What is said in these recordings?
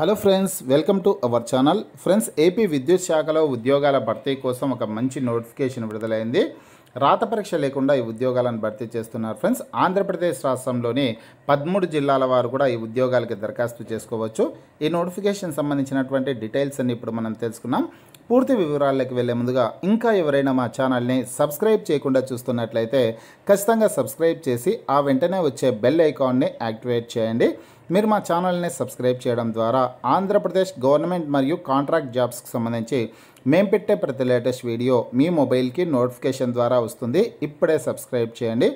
hello friends welcome to our channel friends AP విద్యుత్ శాఖలో ఉద్యోగాల భర్తీ కోసం ఒక మంచి నోటిఫికేషన్ విడుదలైంది రాత పరీక్ష లేకుండా ఈ ఉద్యోగాలను భర్తీ చేస్తున్నారు ఫ్రెండ్స్ ఆంధ్రప్రదేశ్ రాష్ట్రంలోని పదమూడు జిల్లాల వారు కూడా ఈ ఉద్యోగాలకి దరఖాస్తు చేసుకోవచ్చు ఈ నోటిఫికేషన్ సంబంధించినటువంటి డీటెయిల్స్ అన్ని ఇప్పుడు మనం తెలుసుకున్నాం పూర్తి వివరాల్లోకి వెళ్లే ముందుగా ఇంకా ఎవరైనా మా ఛానల్ని సబ్స్క్రైబ్ చేయకుండా చూస్తున్నట్లయితే ఖచ్చితంగా సబ్స్క్రైబ్ చేసి ఆ వెంటనే వచ్చే బెల్ ఐకాన్ని యాక్టివేట్ చేయండి మీరు మా ఛానల్ని సబ్స్క్రైబ్ చేయడం ద్వారా ఆంధ్రప్రదేశ్ గవర్నమెంట్ మరియు కాంట్రాక్ట్ జాబ్స్కి సంబంధించి మేము పెట్టే ప్రతి లేటెస్ట్ వీడియో మీ మొబైల్కి నోటిఫికేషన్ ద్వారా వస్తుంది ఇప్పుడే సబ్స్క్రైబ్ చేయండి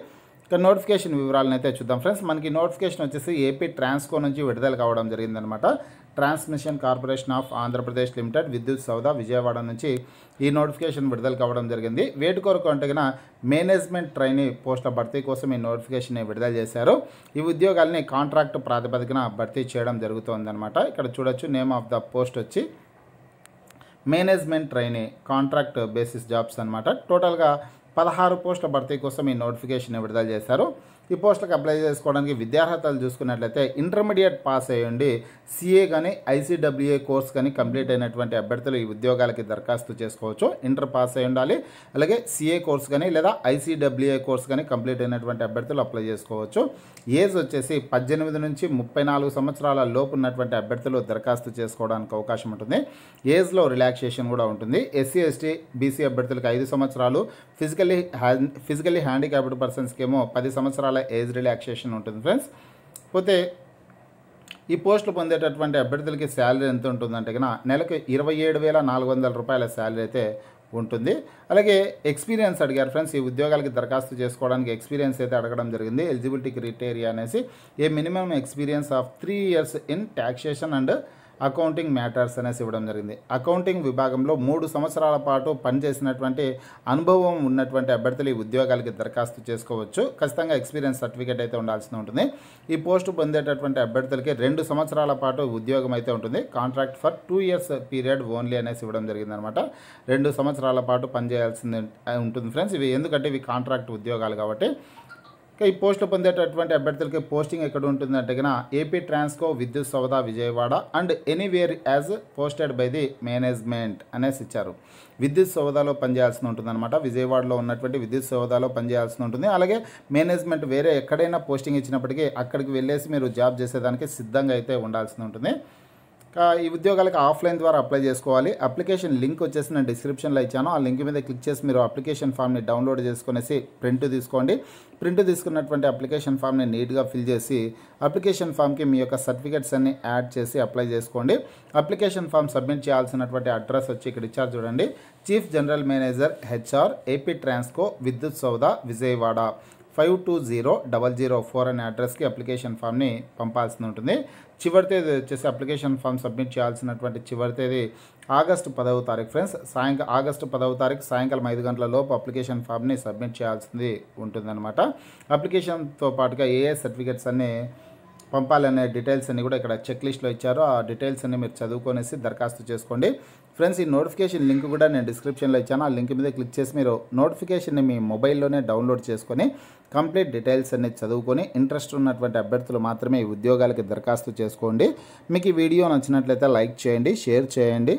ఇక నోటిఫికేషన్ వివరాలను అయితే చూద్దాం ఫ్రెండ్స్ మనకి నోటిఫికేషన్ వచ్చేసి ఏపీ ట్రాన్స్కో నుంచి విడుదల కావడం జరిగిందనమాట transmission corporation of Andhra Pradesh limited Vidyut Soudha Vijayawada నుంచి ఈ నోటిఫికేషన్ విడుదల కావడం జరిగింది వేటి కొరకు అంటే మేనేజ్మెంట్ ట్రైనీ పోస్టుల భర్తీ కోసం ఈ నోటిఫికేషన్ విడుదల చేశారు ఈ ఉద్యోగాల్ని కాంట్రాక్ట్ ప్రాతిపదికన భర్తీ చేయడం జరుగుతుందన్నమాట ఇక్కడ చూడొచ్చు నేమ్ ఆఫ్ ద పోస్ట్ వచ్చి management trainee contract basis jobs అనమాట టోటల్గా పదహారు పోస్టుల భర్తీ కోసం ఈ నోటిఫికేషన్ విడుదల చేశారు ఈ పోస్టులకు అప్లై చేసుకోవడానికి విద్యార్హతలు చూసుకున్నట్లయితే ఇంటర్మీడియట్ పాస్ అయ్యండి సిఏ కానీ ఐసీడబ్ల్యూఏ కోర్స్ కానీ కంప్లీట్ అయినటువంటి అభ్యర్థులు ఈ ఉద్యోగాలకి దరఖాస్తు చేసుకోవచ్చు ఇంటర్ పాస్ అయి ఉండాలి అలాగే సిఏ కోర్స్ కానీ లేదా ఐసీడబ్ల్యూఏ కోర్స్ కానీ కంప్లీట్ అయినటువంటి అభ్యర్థులు అప్లై చేసుకోవచ్చు ఏజ్ వచ్చేసి పద్దెనిమిది నుంచి ముప్పై నాలుగు సంవత్సరాల లోపు ఉన్నటువంటి అభ్యర్థులు దరఖాస్తు చేసుకోవడానికి అవకాశం ఉంటుంది ఏజ్లో రిలాక్సేషన్ కూడా ఉంటుంది ఎస్సీ ఎస్టీ బీసీ అభ్యర్థులకు ఐదు సంవత్సరాలు ఫిజికలీ హ్యాండ్ ఫిజికలీ హ్యాండిక్యాప్డ్ పర్సన్స్కి ఏమో పది సంవత్సరాలు రకాల ఏజ్ రిలాక్సేషన్ ఉంటుంది ఫ్రెండ్స్ పోతే ఈ పోస్టులు పొందేటటువంటి అభ్యర్థులకి శాలరీ ఎంత ఉంటుందంటే కన్నా నెలకు ఇరవై ఏడు వేల నాలుగు వందల రూపాయల శాలరీ అయితే ఉంటుంది అలాగే ఎక్స్పీరియన్స్ అడిగారు ఫ్రెండ్స్ ఈ ఉద్యోగాలకి దరఖాస్తు చేసుకోవడానికి ఎక్స్పీరియన్స్ అయితే అడగడం జరిగింది ఎలిజిబిలిటీ క్రైటీరియా అనేసి a minimum experience of three years in taxation and accounting matters అనేసి ఇవ్వడం జరిగింది అకౌంటింగ్ విభాగంలో మూడు సంవత్సరాల పాటు పనిచేసినటువంటి అనుభవం ఉన్నటువంటి అభ్యర్థులు ఈ ఉద్యోగాలకి దరఖాస్తు చేసుకోవచ్చు ఖచ్చితంగా ఎక్స్పీరియన్స్ సర్టిఫికేట్ అయితే ఉండాల్సి ఉంటుంది ఈ పోస్టు పొందేటటువంటి అభ్యర్థులకి రెండు సంవత్సరాల పాటు ఉద్యోగం అయితే ఉంటుంది contract for two years period only అనేసి ఇవ్వడం జరిగిందనమాట రెండు సంవత్సరాల పాటు పనిచేయాల్సింది ఉంటుంది ఫ్రెండ్స్ ఇవి ఎందుకంటే ఇవి కాంట్రాక్ట్ ఉద్యోగాలు కాబట్టి ఇక ఈ పోస్టులు పొందేటటువంటి అభ్యర్థులకి పోస్టింగ్ ఎక్కడ ఉంటుందంటే కన AP Transco Vidyut Soudha Vijayawada and anywhere as posted by the management అనేసి ఇచ్చారు విద్యుత్ సౌదాలో పనిచేయాల్సి ఉంటుందన్నమాట విజయవాడలో ఉన్నటువంటి విద్యుత్ సౌదాలో పనిచేయాల్సి ఉంటుంది అలాగే మేనేజ్మెంట్ వేరే ఎక్కడైనా పోస్టింగ్ ఇచ్చినప్పటికీ అక్కడికి వెళ్ళేసి మీరు జాబ్ చేసేదానికి సిద్ధంగా అయితే ఉండాల్సి ఉంటుంది ఈ ఉద్యోగాలకు ఆఫ్లైన్ ద్వారా అప్లై చేసుకోవాలి అప్లికేషన్ లింక్ వచ్చేసి నేను డిస్క్రిప్షన్లో ఇచ్చాను ఆ లింక్ మీద క్లిక్ చేసి మీరు అప్లికేషన్ ఫామ్ని డౌన్లోడ్ చేసుకునేసి ప్రింట్ తీసుకోండి ప్రింట్ తీసుకున్నటువంటి అప్లికేషన్ ఫామ్ని నీట్గా ఫిల్ చేసి అప్లికేషన్ ఫామ్కి మీ యొక్క సర్టిఫికేట్స్ అన్ని యాడ్ చేసి అప్లై చేసుకోండి అప్లికేషన్ ఫామ్ సబ్మిట్ చేయాల్సినటువంటి అడ్రస్ వచ్చి ఇక్కడ ఇచ్చారు చూడండి chief general manager HR AP Transco Vidyut Soudha Vijayawada five two zero double zero four అనే అడ్రస్కి అప్లికేషన్ ఫామ్ని పంపాల్సి ఉంటుంది చివరి తేదీ వచ్చేసి అప్లికేషన్ ఫామ్ సబ్మిట్ చేయాల్సినటువంటి చివరి తేదీ ఆగస్టు పదవ తారీఖు ఫ్రెండ్స్ సాయంకాలం ఆగస్టు పదవ తారీఖు సాయంకాలం ఐదు గంటల లోపు అప్లికేషన్ ఫామ్ని సబ్మిట్ చేయాల్సింది ఉంటుందన్నమాట అప్లికేషన్తో పాటుగా ఏ సర్టిఫికెట్స్ అన్నీ పంపాలనే డీటెయిల్స్ అన్ని కూడా ఇక్కడ చెక్ లిస్ట్లో ఇచ్చారు ఆ డీటెయిల్స్ అన్ని మీరు చదువుకొనేసి దరఖాస్తు చేసుకోండి ఫ్రెండ్స్ ఈ నోటిఫికేషన్ లింక్ కూడా నేను డిస్క్రిప్షన్లో ఇచ్చాను ఆ లింక్ మీద క్లిక్ చేసి మీరు నోటిఫికేషన్ని మీ మొబైల్లోనే డౌన్లోడ్ చేసుకొని కంప్లీట్ డీటెయిల్స్ అన్ని చదువుకొని ఇంట్రెస్ట్ ఉన్నటువంటి అభ్యర్థులు మాత్రమే ఈ ఉద్యోగాలకి దరఖాస్తు చేసుకోండి మీకు ఈ వీడియో నచ్చినట్లయితే లైక్ చేయండి షేర్ చేయండి